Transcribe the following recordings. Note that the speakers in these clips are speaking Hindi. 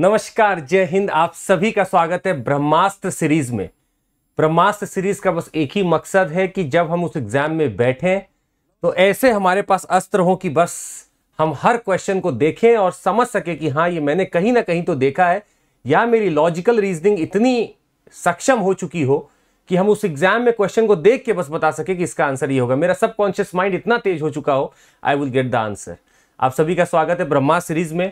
नमस्कार जय हिंद आप सभी का स्वागत है ब्रह्मास्त्र सीरीज में ब्रह्मास्त्र सीरीज का बस एक ही मकसद है कि जब हम उस एग्जाम में बैठें तो ऐसे हमारे पास अस्त्र हो कि बस हम हर क्वेश्चन को देखें और समझ सके कि हाँ ये मैंने कहीं ना कहीं तो देखा है या मेरी लॉजिकल रीजनिंग इतनी सक्षम हो चुकी हो कि हम उस एग्जाम में क्वेश्चन को देख के बस बता सके कि इसका आंसर ये होगा मेरा सबकॉन्शियस माइंड इतना तेज हो चुका हो I will get the answer आप सभी का स्वागत है ब्रह्मा सीरीज में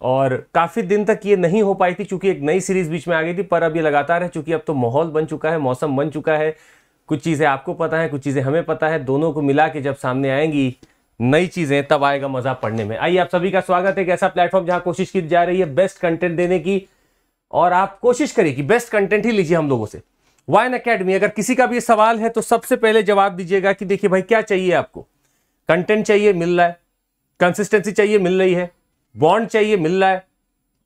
और काफ़ी दिन तक ये नहीं हो पाई थी चूंकि एक नई सीरीज़ बीच में आ गई थी पर अब ये लगातार है चूंकि अब तो माहौल बन चुका है मौसम बन चुका है कुछ चीज़ें आपको पता है कुछ चीज़ें हमें पता है दोनों को मिला के जब सामने आएंगी नई चीज़ें तब आएगा मज़ा पढ़ने में आइए आप सभी का स्वागत है एक ऐसा प्लेटफॉर्म जहाँ कोशिश की जा रही है बेस्ट कंटेंट देने की और आप कोशिश करिए कि बेस्ट कंटेंट ही लीजिए हम लोगों से वाइन अकेडमी अगर किसी का भी सवाल है तो सबसे पहले जवाब दीजिएगा कि देखिए भाई क्या चाहिए आपको कंटेंट चाहिए मिल रहा है कंसिस्टेंसी चाहिए मिल रही है बॉन्ड चाहिए मिल रहा है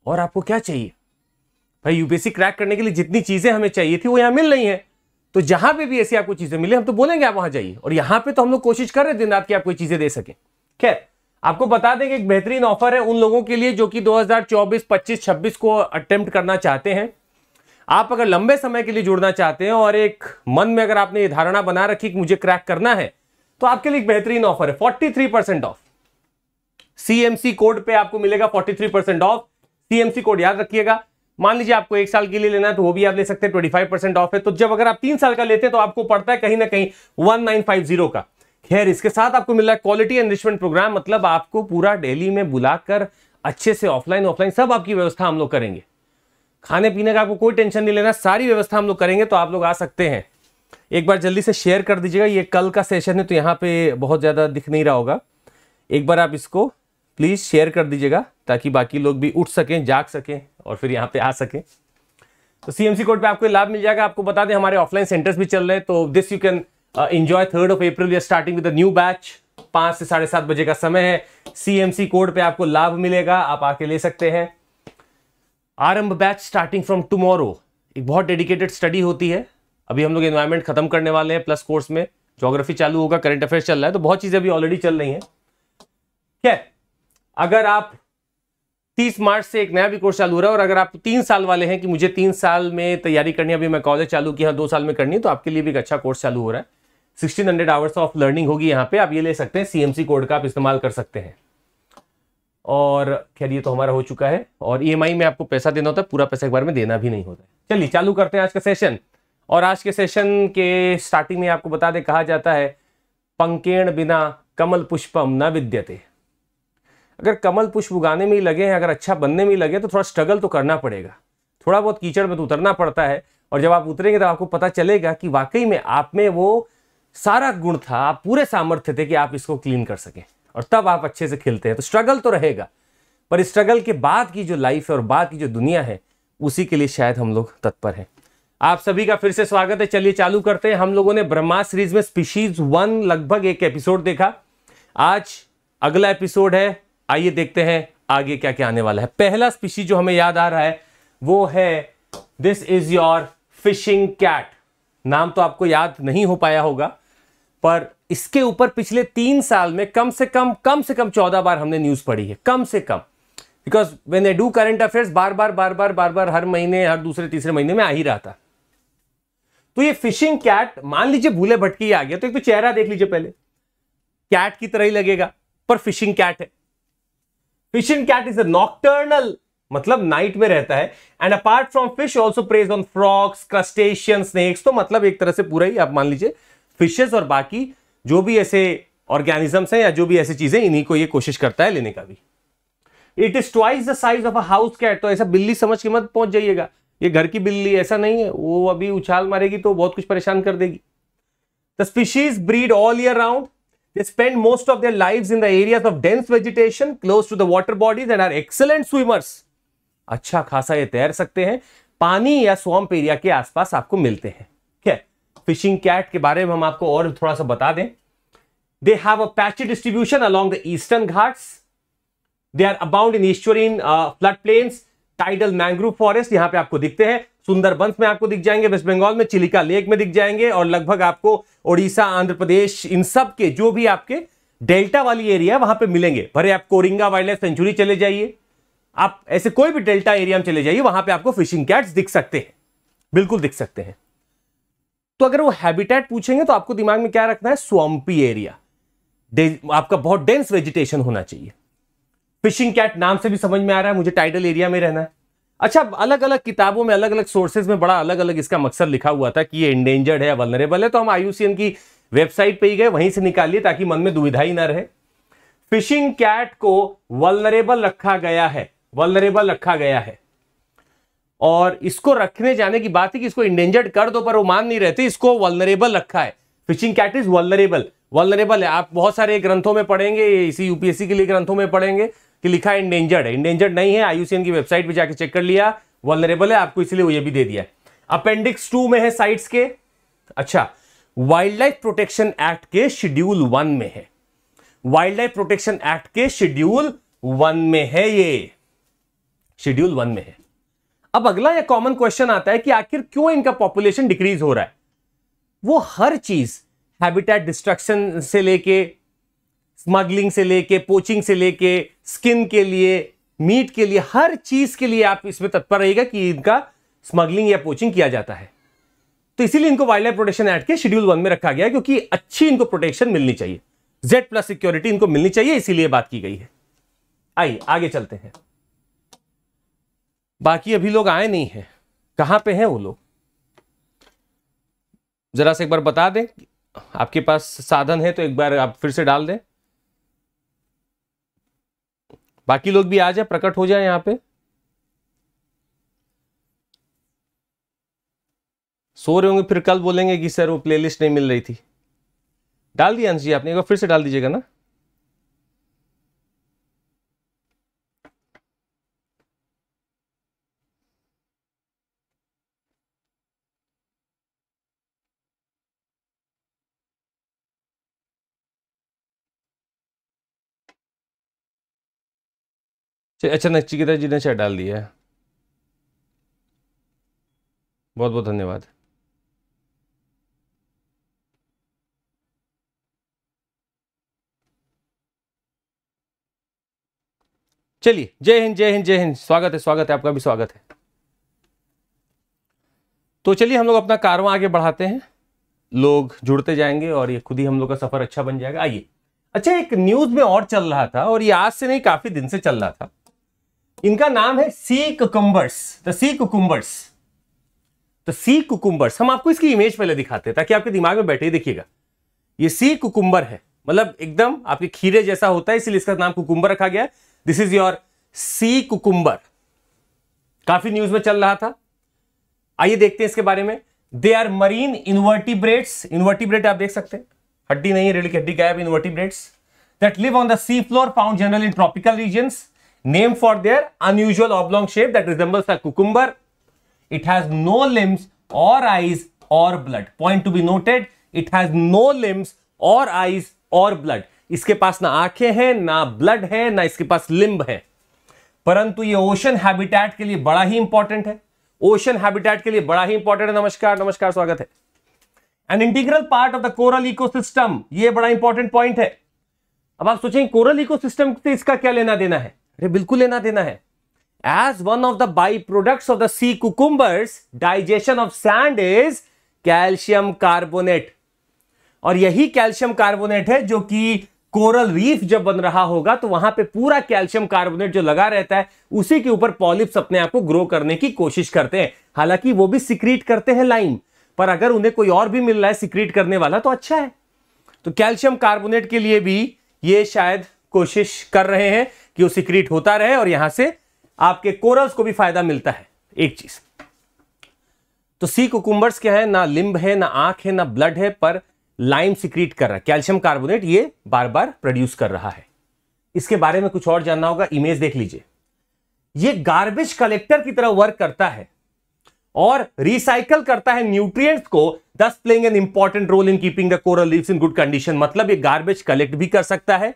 और आपको क्या चाहिए भाई यूपीएससी क्रैक करने के लिए जितनी चीज़ें हमें चाहिए थी वो यहां मिल रही है तो जहां पे भी ऐसी आपको चीज़ें मिले हम तो बोलेंगे आप वहां जाइए और यहां पे तो हम लोग कोशिश कर रहे हैं दिन रात की आपको चीज़ें दे सकें खैर आपको बता दें कि एक बेहतरीन ऑफर है उन लोगों के लिए जो कि 2024, 25, 26 को अटेम्प्ट करना चाहते हैं आप अगर लंबे समय के लिए जुड़ना चाहते हैं और एक मन में अगर आपने ये धारणा बना रखी कि मुझे क्रैक करना है तो आपके लिए एक बेहतरीन ऑफर है 43 परसेंट ऑफ सीएमसी कोड पे आपको मिलेगा 43 परसेंट ऑफ सीएमसी कोड याद रखिएगा मान लीजिए आपको एक साल के लिए लेना है तो वो भी आप ले सकते हैं ट्वेंटी फाइव परसेंट ऑफ है तो जब अगर आप तीन साल का लेते हैं तो आपको पड़ता है कहीं ना कहीं वन नाइन फाइव जीरो का खैर इसके साथ आपको मिल रहा है क्वालिटी एनरिचमेंट प्रोग्राम मतलब आपको पूरा डेली में बुलाकर अच्छे से ऑफलाइन ऑफलाइन सब आपकी व्यवस्था हम लोग करेंगे खाने पीने का आपको कोई टेंशन नहीं लेना सारी व्यवस्था हम लोग करेंगे तो आप लोग आ सकते हैं एक बार जल्दी से शेयर कर दीजिएगा ये कल का सेशन है तो यहाँ पे बहुत ज़्यादा दिख नहीं रहा होगा एक बार आप इसको प्लीज़ शेयर कर दीजिएगा ताकि बाकी लोग भी उठ सकें जाग सकें और फिर यहाँ पे आ सकें तो सीएमसी कोर्ट पे आपको लाभ मिल जाएगा आपको बता दें हमारे ऑफलाइन सेंटर्स भी चल रहे हैं तो this you can enjoy third of April या स्टार्टिंग विद न्यू बैच पाँच से साढ़े सात बजे का समय है सीएमसी कोड पे आपको लाभ मिलेगा आप आके ले सकते हैं आरंभ बैच स्टार्टिंग फ्रॉम टूमोरो एक बहुत डेडिकेटेड स्टडी होती है अभी हम लोग इन्वायरमेंट खत्म करने वाले हैं प्लस कोर्स में जोग्राफी चालू होगा करंट अफेयर्स चल रहा है तो बहुत चीज़ें अभी ऑलरेडी चल रही हैं क्या अगर आप 30 मार्च से एक नया भी कोर्स चालू हो रहा है और अगर आप तीन साल वाले हैं कि मुझे तीन साल में तैयारी करनी है अभी मैं कॉलेज चालू किया दो साल में करनी है तो आपके लिए भी एक अच्छा कोर्स चालू हो रहा है sixteen hundred hours of learning होगी यहाँ पे आप ये ले सकते हैं सीएमसी कोड का आप इस्तेमाल कर सकते हैं और खैर ये तो हमारा हो चुका है और ई e में आपको पैसा देना होता है पूरा पैसा एक बार में देना भी नहीं होता है चलिए चालू करते हैं आज का सेशन और आज के सेशन के स्टार्टिंग में आपको बता दें कहा जाता है पंकेण बिना कमल पुष्पम न विद्यते अगर कमल पुष्प उगाने में ही लगे हैं अगर अच्छा बनने में ही लगे तो थोड़ा स्ट्रगल तो करना पड़ेगा थोड़ा बहुत कीचड़ में तो उतरना पड़ता है और जब आप उतरेंगे तो आपको पता चलेगा कि वाकई में आप में वो सारा गुण था आप पूरे सामर्थ्य थे कि आप इसको क्लीन कर सकें और तब आप अच्छे से खेलते हैं तो स्ट्रगल तो रहेगा पर स्ट्रगल के बाद की जो लाइफ है और बाद की जो दुनिया है उसी के लिए शायद हम लोग तत्पर हैं आप सभी का फिर से स्वागत है चलिए चालू करते हैं हम लोगों ने ब्रह्मा सीरीज में स्पीशीज वन लगभग एक एपिसोड देखा आज अगला एपिसोड है आइए देखते हैं आगे क्या क्या आने वाला है पहला स्पीशी जो हमें याद आ रहा है वो है this is your fishing cat नाम तो आपको याद नहीं हो पाया होगा पर इसके ऊपर पिछले तीन साल में कम से कम कम से कम चौदह बार हमने न्यूज पढ़ी है कम से कम because when I do current affairs बार बार बार बार बार बार हर महीने हर दूसरे तीसरे महीने में आ ही रहा था तो ये फिशिंग कैट मान लीजिए भूले भटकी आ गया तो एक तो चेहरा देख लीजिए पहले कैट की तरह ही लगेगा पर फिशिंग कैट है fishing cat is a nocturnal मतलब नाइट में रहता है and apart from fish also preys on frogs crustacean snakes तो मतलब एक तरह से पूरा ही आप मान लीजिए फिशेस और बाकी जो भी ऐसे ऑर्गेनिजम्स हैं या जो भी ऐसी चीजें इन्हीं को ये कोशिश करता है लेने का भी it is twice the size of a house cat तो ऐसा बिल्ली समझ के मत पहुंच जाइएगा ये घर की बिल्ली ऐसा नहीं है वो अभी उछाल मारेगी तो बहुत कुछ परेशान कर देगी the species breed all year round They spend most of their lives in the areas of dense vegetation close to the water bodies and are excellent swimmers. अच्छा खासा ये तैर सकते हैं पानी या स्वाम्प एरिया के आसपास आपको मिलते हैं ठीक है फिशिंग कैट के बारे में हम आपको और थोड़ा सा बता दें they have a patch distribution along the Eastern Ghats they are abound in estuarine flood plains tidal mangrove forest यहां पे आपको दिखते हैं सुंदरबंस में आपको दिख जाएंगे वेस्ट बंगाल में चिलिका लेक में दिख जाएंगे और लगभग आपको ओडिशा आंध्र प्रदेश इन सब के जो भी आपके डेल्टा वाली एरिया वहां पे मिलेंगे भरे आप कोरिंगा वाइल्ड लाइफ सेंचुरी चले जाइए आप ऐसे कोई भी डेल्टा एरिया में चले जाइए वहां पे आपको फिशिंग कैट्स दिख सकते हैं बिल्कुल दिख सकते हैं तो अगर वो हैबिटेट पूछेंगे तो आपको दिमाग में क्या रखना है स्वम्पी एरिया आपका बहुत डेंस वेजिटेशन होना चाहिए फिशिंग कैट नाम से भी समझ में आ रहा है मुझे टाइडल एरिया में रहना है अच्छा अलग अलग किताबों में अलग अलग सोर्सेज में बड़ा अलग अलग इसका मकसद लिखा हुआ था कि ये इंडेंजर्ड है वलनरेबल है तो हम आयुसीएन की वेबसाइट पे ही गए वहीं से निकालिए ताकि मन में दुविधा ही ना रहे फिशिंग कैट को वलनरेबल रखा गया है वलनरेबल रखा गया है और इसको रखने जाने की बात है कि इसको इंडेंजर्ड कर दो पर वो मान नहीं रहते इसको वलनरेबल रखा है fishing cat is vulnerable vulnerable है आप बहुत सारे ग्रंथों में पढ़ेंगे इसी यूपीएससी के लिए ग्रंथों में पढ़ेंगे कि लिखा है इंडेंजर्ड है इंडेंजर्ड नहीं है आईयूसीएन की वेबसाइट पर जाकर चेक कर लिया वॉलरेबल है आपको इसलिए वो ये भी दे दिया अपेंडिक्स टू में है साइट्स के अच्छा वाइल्ड लाइफ प्रोटेक्शन एक्ट के शेड्यूल वन में है वाइल्ड लाइफ प्रोटेक्शन एक्ट के शेड्यूल वन में है ये शेड्यूल वन में है अब अगला यह कॉमन क्वेश्चन आता है कि आखिर क्यों इनका पॉपुलेशन डिक्रीज हो रहा है वो हर चीज हैबिटेट डिस्ट्रक्शन से लेके स्मगलिंग से लेके पोचिंग से लेके स्किन के लिए मीट के लिए हर चीज के लिए आप इसमें तत्पर रहेगा कि इनका स्मगलिंग या पोचिंग किया जाता है तो इसीलिए इनको वाइल्ड लाइफ प्रोटेक्शन एक्ट के शेड्यूल वन में रखा गया क्योंकि अच्छी इनको प्रोटेक्शन मिलनी चाहिए जेड प्लस सिक्योरिटी इनको मिलनी चाहिए इसीलिए बात की गई है आइए आगे चलते हैं बाकी अभी लोग आए नहीं है कहां पे हैं वो लोग जरा से एक बार बता दें आपके पास साधन है तो एक बार आप फिर से डाल दें बाकी लोग भी आ जाए प्रकट हो जाए यहां पे सो रहे होंगे फिर कल बोलेंगे कि सर वो प्लेलिस्ट नहीं मिल रही थी डाल दिया अंश जी आपने एक बार फिर से डाल दीजिएगा ना अच्छा नचिकेता जी ने चैट डाल दिया है बहुत बहुत धन्यवाद चलिए जय हिंद जय हिंद जय हिंद स्वागत है स्वागत है आपका भी स्वागत है तो चलिए हम लोग अपना कारवां आगे बढ़ाते हैं लोग जुड़ते जाएंगे और ये खुद ही हम लोग का सफर अच्छा बन जाएगा आइए अच्छा एक न्यूज में और चल रहा था और ये आज से नहीं काफी दिन से चल रहा था इनका नाम है sea cucumbers the sea cucumbers the sea cucumbers हम आपको इसकी इमेज पहले दिखाते हैं ताकि आपके दिमाग में बैठे देखिएगा ये सी कुकुम्बर है मतलब एकदम आपके खीरे जैसा होता है इसलिए इसका नाम कुकुम्बर रखा गया है this is your sea cucumber काफी न्यूज में चल रहा था आइए देखते हैं इसके बारे में they are marine invertebrates invertebrate आप देख सकते हैं हड्डी नहीं है रेडी की हड्डी गायब invertebrates that live on the sea floor found general in tropical regions named for their unusual oblong shape that resembles a cucumber. It has no limbs or eyes or blood. Point to be noted, it has no limbs or eyes or blood. इसके पास ना आंखें हैं ना ब्लड है ना इसके पास लिम्ब है परंतु ये ओशन हैबिटेट के लिए बड़ा ही इंपॉर्टेंट है ओशन हैबिटेट के लिए बड़ा ही इंपॉर्टेंट है नमस्कार नमस्कार स्वागत है an integral part of the coral ecosystem ये बड़ा इंपॉर्टेंट पॉइंट है अब आप सोचेंगे कोरल इकोसिस्टम से इसका क्या लेना देना है अरे बिल्कुल लेना देना है as one of the by product of the sea cucumbers digestion of sand is calcium carbonate और यही कैल्शियम कार्बोनेट है जो कि कोरल रीफ जब बन रहा होगा तो वहां पे पूरा कैल्शियम कार्बोनेट जो लगा रहता है उसी के ऊपर पॉलिप्स अपने आप को ग्रो करने की कोशिश करते हैं हालांकि वो भी सिक्रीट करते हैं लाइम पर अगर उन्हें कोई और भी मिल रहा है सिक्रीट करने वाला तो अच्छा है तो कैल्शियम कार्बोनेट के लिए भी ये शायद कोशिश कर रहे हैं कि वो सिक्रीट होता रहे और यहां से आपके कोरल्स को भी फायदा मिलता है एक चीज तो सी कुकुम्बर्स क्या है ना लिम्ब है ना आंख है ना ब्लड है पर लाइम सिक्रीट कर रहा है कैल्शियम कार्बोनेट ये बार बार प्रोड्यूस कर रहा है इसके बारे में कुछ और जानना होगा इमेज देख लीजिए ये गार्बेज कलेक्टर की तरह वर्क करता है और रिसाइकल करता है न्यूट्रिएंट्स को thus playing an important role in keeping the coral leaves in good condition मतलब ये गार्बेज कलेक्ट भी कर सकता है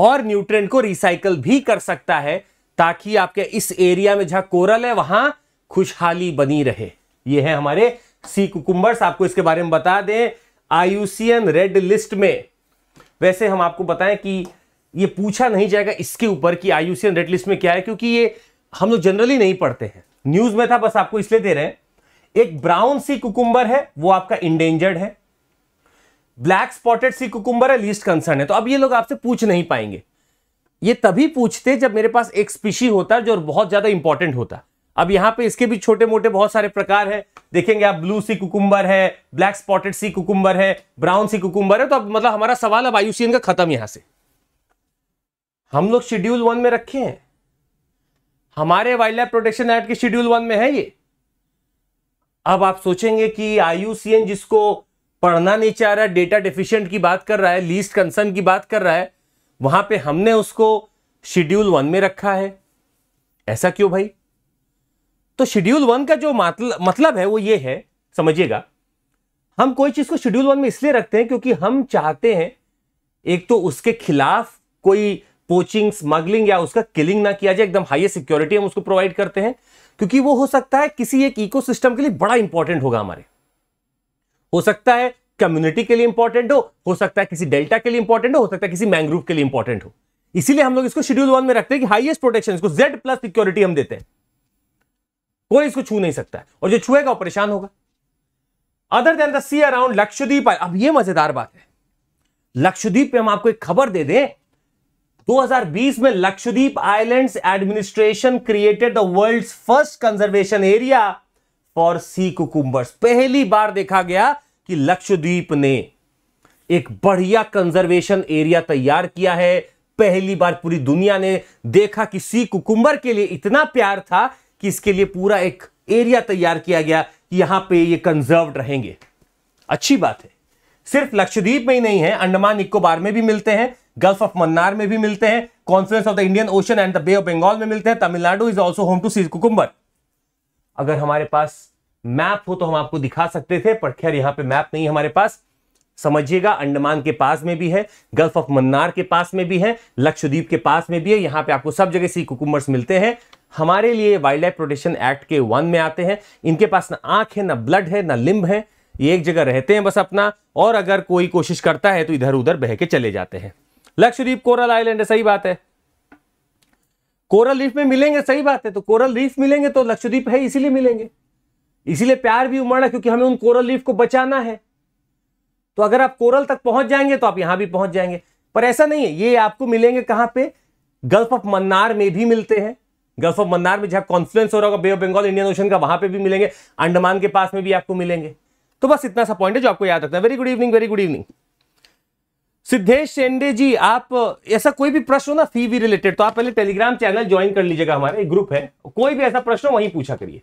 और न्यूट्रेंट को रिसाइकल भी कर सकता है ताकि आपके इस एरिया में जहां कोरल है वहां खुशहाली बनी रहे ये है हमारे सी कुकुम्बर्स आपको इसके बारे में बता दें आयुसियन रेड लिस्ट में वैसे हम आपको बताएं कि ये पूछा नहीं जाएगा इसके ऊपर कि आयुसियन रेड लिस्ट में क्या है क्योंकि ये हम लोग जनरली नहीं पढ़ते हैं न्यूज में था बस आपको इसलिए दे रहे हैं एक ब्राउन सी कुकुम्बर है वो आपका इंडेंजर्ड है ब्लैक स्पॉटेड सी कुकुम्बर है लीस्ट कंसर्न है तो अब ये लोग आपसे पूछ नहीं पाएंगे ये तभी पूछते जब मेरे पास एक स्पीशी होता जो बहुत ज़्यादा इंपॉर्टेंट होता अब यहां पे इसके भी छोटे मोटे बहुत सारे प्रकार हैं देखेंगे आप ब्लू सी कुकुम्बर है ब्लैक स्पॉटेड सी कुकुम्बर है ब्राउन सी कुकुम्बर है तो अब मतलब हमारा सवाल अब आयुषीएन का खत्म यहां से हम लोग शेड्यूल वन में रखे हैं हमारे वाइल्ड लाइफ प्रोटेक्शन एक्ट के शेड्यूल वन में है ये अब आप सोचेंगे कि आयुसीएन जिसको पढ़ना नहीं चाह रहा है डेटा डिफिशियंट की बात कर रहा है लीस्ट कंसर्न की बात कर रहा है वहां पे हमने उसको शेड्यूल वन में रखा है ऐसा क्यों भाई तो शेड्यूल वन का जो मतलब मतलब है वो ये है समझिएगा हम कोई चीज को शेड्यूल वन में इसलिए रखते हैं क्योंकि हम चाहते हैं एक तो उसके खिलाफ कोई पोचिंग स्मगलिंग या उसका किलिंग ना किया जाए एकदम हाईएस्ट सिक्योरिटी हम उसको प्रोवाइड करते हैं क्योंकि वो हो सकता है किसी एक इकोसिस्टम के लिए बड़ा इंपॉर्टेंट होगा हमारे हो सकता है कम्युनिटी के लिए इंपॉर्टेंट हो हो सकता है किसी डेल्टा के लिए इंपॉर्टेंट हो हो सकता है किसी मैंग्रोव के लिए इंपॉर्टेंट हो इसीलिए हम लोग इसको शेड्यूल वन में रखते हैं कि हाईएस्ट प्रोटेक्शन इसको जेड प्लस सिक्योरिटी हम देते हैं कोई इसको छू नहीं सकता और जो छुएगा परेशान होगा other than the sea around Lakshadweep अब यह मजेदार बात है लक्षद्वीप पे हम आपको एक खबर दे दें 2020 में Lakshadweep islands administration created the world's first conservation area for sea cucumbers पहली बार देखा गया कि लक्षद्वीप ने एक बढ़िया कंजर्वेशन एरिया तैयार किया है पहली बार पूरी दुनिया ने देखा कि सी कुकुम्बर के लिए इतना प्यार था कि इसके लिए पूरा एक एरिया तैयार किया गया कि यहां पे ये कंजर्व रहेंगे अच्छी बात है सिर्फ लक्षद्वीप में ही नहीं है अंडमान निकोबार में भी मिलते हैं गल्फ ऑफ मन्नार में भी मिलते हैं conference of the Indian Ocean and the Bay of Bengal में मिलते हैं Tamil Nadu is also home to sea cucumber अगर हमारे पास मैप हो तो हम आपको दिखा सकते थे पर खैर यहाँ पे मैप नहीं हमारे पास समझिएगा अंडमान के पास में भी है गल्फ ऑफ मन्नार के पास में भी है लक्षद्वीप के पास में भी है यहाँ पे आपको सब जगह सी कुकुमर्स मिलते हैं हमारे लिए वाइल्ड लाइफ प्रोटेक्शन एक्ट के वन में आते हैं इनके पास ना आंख है ना ब्लड है ना लिम्ब है ये एक जगह रहते हैं बस अपना और अगर कोई कोशिश करता है तो इधर उधर बह के चले जाते हैं लक्षद्वीप कोरल आइलैंड है सही बात है कोरल रीफ में मिलेंगे सही बात है तो कोरल रीफ मिलेंगे तो लक्षद्वीप है इसीलिए मिलेंगे इसीलिए प्यार भी उमड़ा क्योंकि हमें उन कोरल रीफ को बचाना है तो अगर आप कोरल तक पहुंच जाएंगे तो आप यहां भी पहुंच जाएंगे पर ऐसा नहीं है ये आपको मिलेंगे कहां पे गल्फ ऑफ मन्नार में भी मिलते हैं गल्फ ऑफ मन्नार में जहां कॉन्फ्लुएंस हो रहा होगा Bay of Bengal Indian Ocean का वहां पे भी मिलेंगे अंडमान के पास में भी आपको मिलेंगे तो बस इतना सा पॉइंट है जो आपको याद रखना है very good evening very good evening Siddhesh Shende ji आप ऐसा कोई भी प्रश्न हो ना फीवी रिलेटेड तो आप पहले टेलीग्राम चैनल ज्वाइन कर लीजिएगा हमारे एक ग्रुप है कोई भी ऐसा प्रश्न हो वहीं पूछा करिए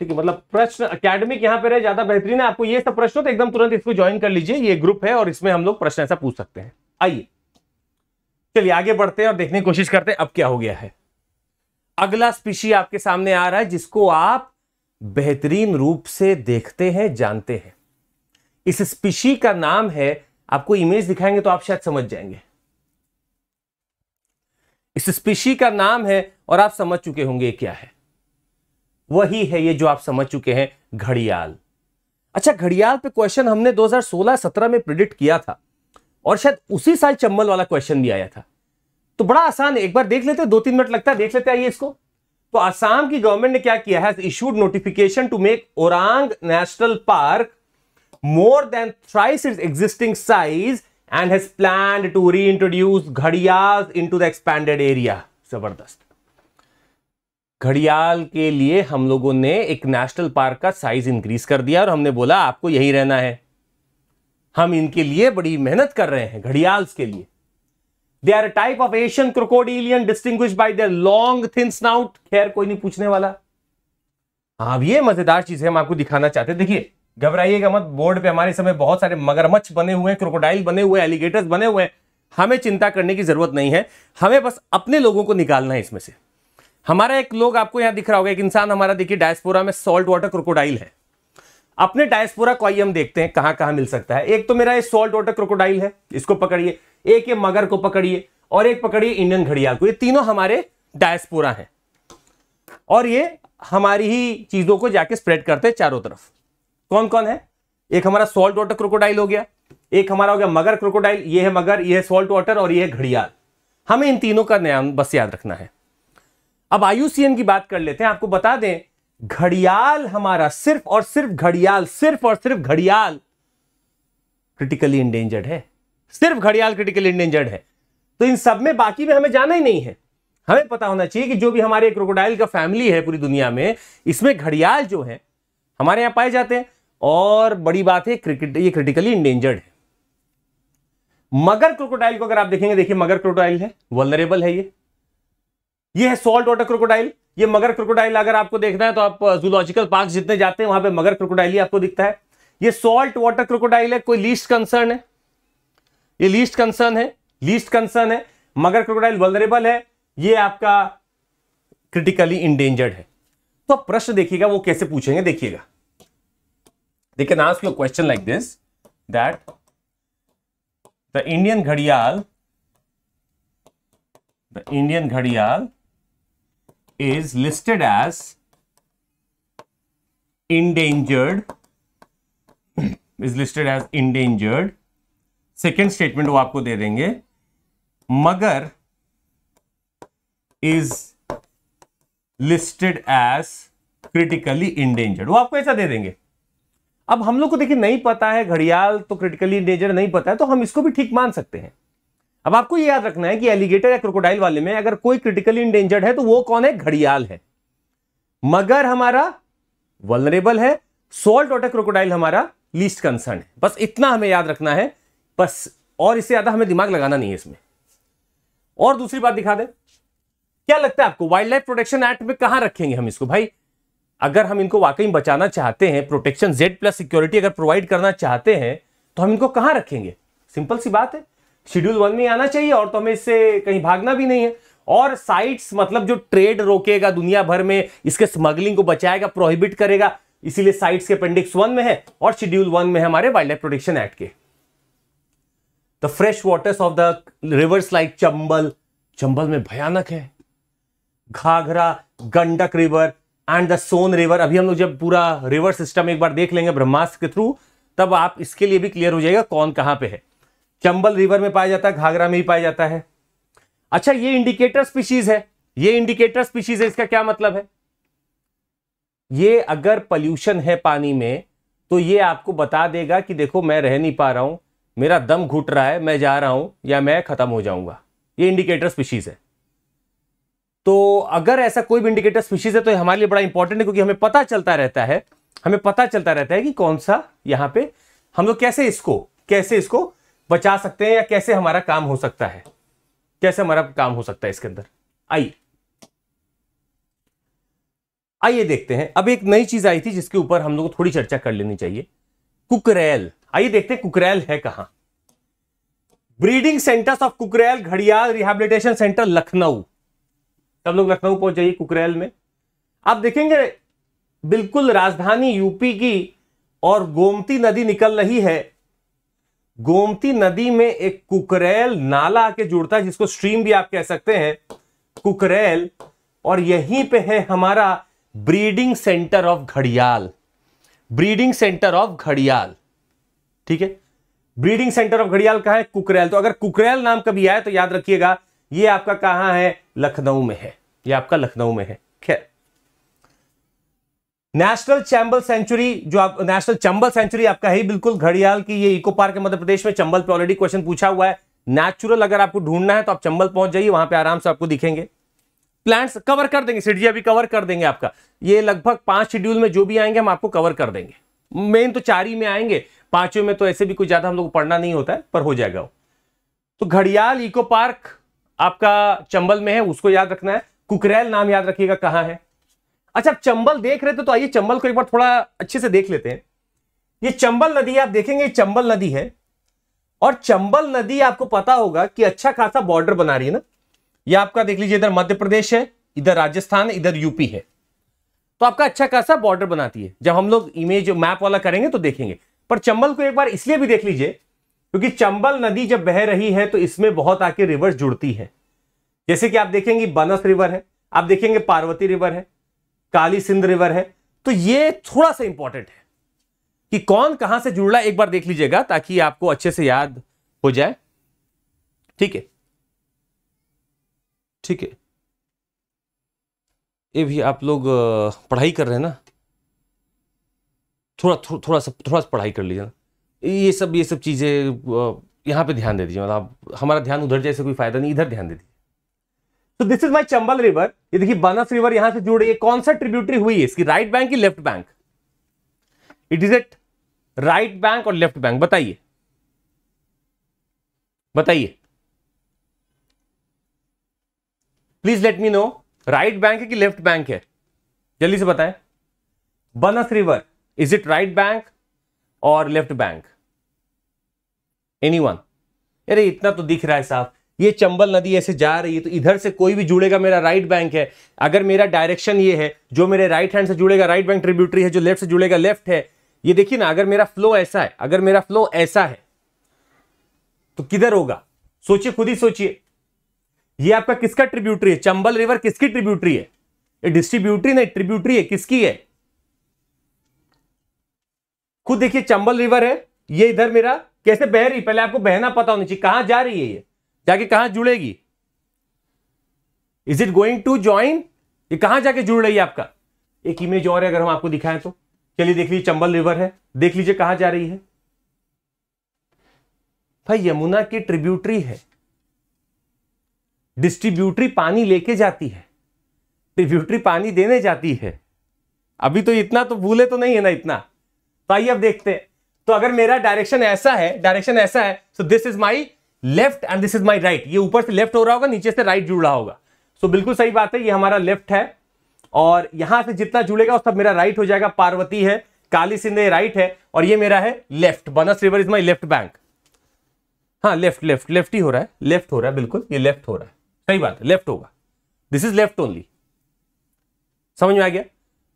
ठीक है मतलब प्रश्न अकेडमिक यहां पर ज्यादा बेहतरीन है आपको ये सब प्रश्न हो तो एकदम तुरंत इसको ज्वाइन कर लीजिए ये ग्रुप है और इसमें हम लोग प्रश्न ऐसा पूछ सकते हैं आइए चलिए आगे बढ़ते हैं और देखने की कोशिश करते हैं अब क्या हो गया है अगला स्पीशी आपके सामने आ रहा है जिसको आप बेहतरीन रूप से देखते हैं जानते हैं इस स्पीशी का नाम है आपको इमेज दिखाएंगे तो आप शायद समझ जाएंगे इस स्पीशी का नाम है और आप समझ चुके होंगे क्या है वही है ये जो आप समझ चुके हैं घड़ियाल अच्छा घड़ियाल पे क्वेश्चन हमने 2016-17 में प्रिडिक्ट किया था और शायद उसी साल चंबल वाला क्वेश्चन भी आया था तो बड़ा आसान है एक बार देख लेते हैं दो तीन मिनट लगता है देख लेते आइए इसको तो आसाम की गवर्नमेंट ने क्या किया है issued notification to make Orang National Park more than thrice its existing size and has planned to reintroduce घड़ियाल into the expanded area. जबरदस्त घड़ियाल के लिए हम लोगों ने एक नेशनल पार्क का साइज इंक्रीज कर दिया और हमने बोला आपको यही रहना है हम इनके लिए बड़ी मेहनत कर रहे हैं घड़ियाल्स के लिए they are type of Asian crocodilian distinguished by their long thin snout खैर कोई नहीं पूछने वाला हाँ अब ये मजेदार चीज है हम आपको दिखाना चाहते देखिए घबराइएगा मत बोर्ड पे हमारे समय बहुत सारे मगरमच्छ बने हुए हैं क्रोकोडाइल बने हुए हैं एलिगेटर्स बने हुए हैं हमें चिंता करने की जरूरत नहीं है हमें बस अपने लोगों को निकालना है इसमें से हमारा एक लोग आपको यहां दिख रहा होगा एक इंसान हमारा देखिए डायस्पोरा में सॉल्ट वाटर क्रोकोडाइल है अपने डायस्पोरा को आइए हम देखते हैं कहां कहां मिल सकता है एक तो मेरा ये सॉल्ट वाटर क्रोकोडाइल है इसको पकड़िए एक ये मगर को पकड़िए और एक पकड़िए इंडियन घड़ियाल को ये तीनों हमारे डायस्पोरा हैं और ये हमारी ही चीजों को जाके स्प्रेड करते हैं चारों तरफ कौन कौन है एक हमारा सॉल्ट वाटर क्रोकोडाइल हो गया एक हमारा हो गया मगर क्रोकोडाइल ये है मगर ये है सॉल्ट वाटर और ये है घड़ियाल हमें इन तीनों का नाम बस याद रखना है अब आयुसीएन की बात कर लेते हैं आपको बता दें घड़ियाल हमारा सिर्फ और सिर्फ घड़ियाल सिर्फ और सिर्फ घड़ियाल क्रिटिकली इंडेंजर्ड है सिर्फ घड़ियाल क्रिटिकली इंडेंजर्ड है तो इन सब में बाकी में हमें जाना ही नहीं है हमें पता होना चाहिए कि जो भी हमारे क्रोकोडाइल का फैमिली है पूरी दुनिया में इसमें घड़ियाल जो है हमारे यहां पाए जाते हैं और बड़ी बात है क्रिकेट ये क्रिटिकली इंडेंजर्ड है मगर क्रोकोडाइल को अगर आप देखेंगे देखिए मगर क्रोकोडाइल है वलरेबल है ये ये है सॉल्ट वाटर क्रोकोडाइल ये मगर क्रोकोडाइल अगर आपको देखना है तो आप जूलॉजिकल uh, पार्क जितने जाते हैं वहां पे मगर क्रोकोडाइल ही आपको दिखता है ये सॉल्ट वाटर क्रोकोडाइल है कोई लीस्ट कंसर्न है ये लीस्ट कंसर्न है लीस्ट कंसर्न है मगर क्रोकोडाइल वलरेबल है ये आपका क्रिटिकली इंडेंजर्ड है तो प्रश्न देखिएगा वो कैसे पूछेंगे देखिएगा they can ask you a question like this that the Indian Ghadial the Indian Ghadial is listed as endangered is listed as endangered second statement वो आपको दे देंगे mugger is listed as critically endangered वो आपको ऐसा दे देंगे अब हम लोग को देखिए नहीं पता है घड़ियाल तो क्रिटिकली इंडेंजर नहीं पता है तो हम इसको भी ठीक मान सकते हैं अब आपको ये याद रखना है कि एलिगेटर या क्रोकोडाइल वाले में अगर कोई क्रिटिकली इंडेंजर्ड है तो वो कौन है घड़ियाल है मगर हमारा वलरेबल है सोल्ट वाटर क्रोकोडाइल हमारा लीस्ट कंसर्न है बस इतना हमें याद रखना है बस और इससे ज्यादा हमें दिमाग लगाना नहीं है इसमें और दूसरी बात दिखा दें क्या लगता है आपको वाइल्ड लाइफ प्रोटेक्शन एक्ट में कहां रखेंगे हम इसको भाई अगर हम इनको वाकई बचाना चाहते हैं प्रोटेक्शन जेड प्लस सिक्योरिटी अगर प्रोवाइड करना चाहते हैं तो हम इनको कहाँ रखेंगे सिंपल सी बात है शेड्यूल वन में आना चाहिए और तो हमें इससे कहीं भागना भी नहीं है और साइट्स मतलब जो ट्रेड रोकेगा दुनिया भर में इसके स्मगलिंग को बचाएगा प्रोहिबिट करेगा इसीलिए साइट्स के अपेंडिक्स वन में है और शेड्यूल वन में हमारे वाइल्ड लाइफ प्रोटेक्शन एक्ट के the fresh waters of the rivers like Chambal Chambal में भयानक है Ghaghara Gandak river and the Son river अभी हम लोग जब पूरा रिवर सिस्टम एक बार देख लेंगे ब्रह्मास्त्र के थ्रू तब आप इसके लिए भी क्लियर हो जाएगा कौन कहाँ पे है चंबल रिवर में पाया जाता है घाघरा में ही पाया जाता है अच्छा ये इंडिकेटर स्पीशीज है ये इंडिकेटर स्पीशीज है इसका क्या मतलब है ये अगर पॉल्यूशन है पानी में तो ये आपको बता देगा कि देखो मैं रह नहीं पा रहा हूं मेरा दम घुट रहा है मैं जा रहा हूं या मैं खत्म हो जाऊंगा ये इंडिकेटर स्पीशीज है तो अगर ऐसा कोई भी इंडिकेटर स्पीशीज है तो हमारे लिए बड़ा इंपॉर्टेंट है क्योंकि हमें पता चलता रहता है हमें पता चलता रहता है कि कौन सा यहां पे हम लोग कैसे इसको कैसे इसको बचा सकते हैं या कैसे हमारा काम हो सकता है कैसे हमारा काम हो सकता है इसके अंदर आइए आइए देखते हैं अब एक नई चीज आई थी जिसके ऊपर हम लोग को थोड़ी चर्चा कर लेनी चाहिए कुकरेल आइए देखते हैं कुकरेल है कहां ब्रीडिंग सेंटर्स ऑफ कुकरेल घड़ियाल रिहेबिलिटेशन सेंटर लखनऊ सब लोग लखनऊ पहुंच जाइए कुकरेल में आप देखेंगे बिल्कुल राजधानी यूपी की और गोमती नदी निकल रही है गोमती नदी में एक कुकरेल नाला आके जुड़ता है जिसको स्ट्रीम भी आप कह सकते हैं कुकरेल और यहीं पे है हमारा ब्रीडिंग सेंटर ऑफ घड़ियाल ब्रीडिंग सेंटर ऑफ घड़ियाल ठीक है ब्रीडिंग सेंटर ऑफ घड़ियाल कहा है कुकरेल तो अगर कुकरेल नाम कभी आए तो याद रखिएगा ये आपका कहां है लखनऊ में है ये आपका लखनऊ में है खैर नेशनल चैंबल सेंचुरी जो आप नेशनल चंबल सेंचुरी आपका है बिल्कुल घड़ियाल की ये इको पार्क मध्य प्रदेश में चंबल पे ऑलरेडी क्वेश्चन पूछा हुआ है नेचुरल अगर आपको ढूंढना है तो आप चंबल पहुंच जाइए वहां पे आराम से आपको दिखेंगे प्लांट्स कवर कर देंगे सिटी अभी कवर कर देंगे आपका ये लगभग पांच शेड्यूल में जो भी आएंगे हम आपको कवर कर देंगे मेन तो चार ही में आएंगे पांचों में तो ऐसे भी कुछ ज्यादा हम लोग पढ़ना नहीं होता है पर हो जाएगा वो तो घड़ियाल इको पार्क आपका चंबल में है उसको याद रखना है कुकरेल नाम याद रखिएगा कहाँ है अच्छा चंबल देख रहे थे तो आइए चंबल को एक बार थोड़ा अच्छे से देख लेते हैं ये चंबल नदी आप देखेंगे चंबल नदी है और चंबल नदी आपको पता होगा कि अच्छा खासा बॉर्डर बना रही है ना ये आपका देख लीजिए इधर मध्य प्रदेश है इधर राजस्थान इधर यूपी है तो आपका अच्छा खासा बॉर्डर बनाती है जब हम लोग इमेज मैप वाला करेंगे तो देखेंगे पर चंबल को एक बार इसलिए भी देख लीजिए क्योंकि चंबल नदी जब बह रही है तो इसमें बहुत आके रिवर्स जुड़ती है जैसे कि आप देखेंगे बनस रिवर है आप देखेंगे पार्वती रिवर है काली सिंध रिवर है तो ये थोड़ा सा इंपॉर्टेंट है कि कौन कहां से जुड़ रहा है एक बार देख लीजिएगा ताकि आपको अच्छे से याद हो जाए ठीक है ठीक है ये भी आप लोग पढ़ाई कर रहे हैं ना थोड़ा थो, थोड़ा सा थोड़ा सा पढ़ाई कर लीजिए ना ये सब ये सब चीज़ें यहां पे ध्यान दे दीजिए मतलब हमारा ध्यान उधर जैसे कोई फ़ायदा नहीं इधर ध्यान दे दीजिए तो this is my Chambal river ये देखिए बनस रिवर यहां से जुड़ रही है कौन सा ट्रिब्यूटरी हुई है इसकी राइट बैंक की left bank it is at right bank और लेफ्ट बैंक बताइए बताइए please let me know right bank है कि लेफ्ट बैंक है जल्दी से बताएं Banas river is it right bank और लेफ्ट बैंक एनी वन अरे इतना तो दिख रहा है साहब ये चंबल नदी ऐसे जा रही है तो इधर से कोई भी जुड़ेगा मेरा राइट बैंक है अगर मेरा डायरेक्शन ये है जो मेरे राइट हैंड से जुड़ेगा राइट बैंक ट्रिब्यूटरी है जो लेफ्ट से जुड़ेगा लेफ्ट है ये देखिए ना अगर मेरा फ्लो ऐसा है अगर मेरा फ्लो ऐसा है तो किधर होगा सोचिए खुद ही सोचिए ये आपका किसका ट्रिब्यूटरी है चंबल रिवर किसकी ट्रिब्यूटरी है ये डिस्ट्रीब्यूटरी नहीं ट्रिब्यूटरी है किसकी है खुद देखिए चंबल रिवर है ये इधर मेरा कैसे बह रही पहले आपको बहना पता होना चाहिए कहां जा रही है ये जाके कहां जुड़ेगी is it going to join ये कहां जाके जुड़ रही है आपका एक इमेज और है अगर हम आपको दिखाएं तो चलिए देख लीजिए चंबल रिवर है देख लीजिए कहां जा रही है भाई यमुना की ट्रिब्यूटरी है डिस्ट्रीब्यूटरी पानी लेके जाती है ट्रिब्यूटरी पानी देने जाती है अभी तो इतना तो भूले तो नहीं है ना इतना तो आइए अब देखते हैं तो अगर मेरा डायरेक्शन ऐसा है डायरेक्शन ऐसा है so this is my left and this is my right ये ऊपर से लेफ्ट हो रहा होगा नीचे से राइट जुड़ रहा होगा सो so, बिल्कुल सही बात है ये हमारा लेफ्ट है और यहां से जितना जुड़ेगा उस सब मेरा राइट हो जाएगा पार्वती है काली सिंधे राइट है और ये मेरा है left Banas river is my left bank हाँ लेफ्ट लेफ्ट लेफ्ट ही हो रहा है लेफ्ट हो रहा है बिल्कुल ये लेफ्ट हो रहा है सही बात है लेफ्ट होगा दिस इज लेफ्ट ओनली समझ में आ गया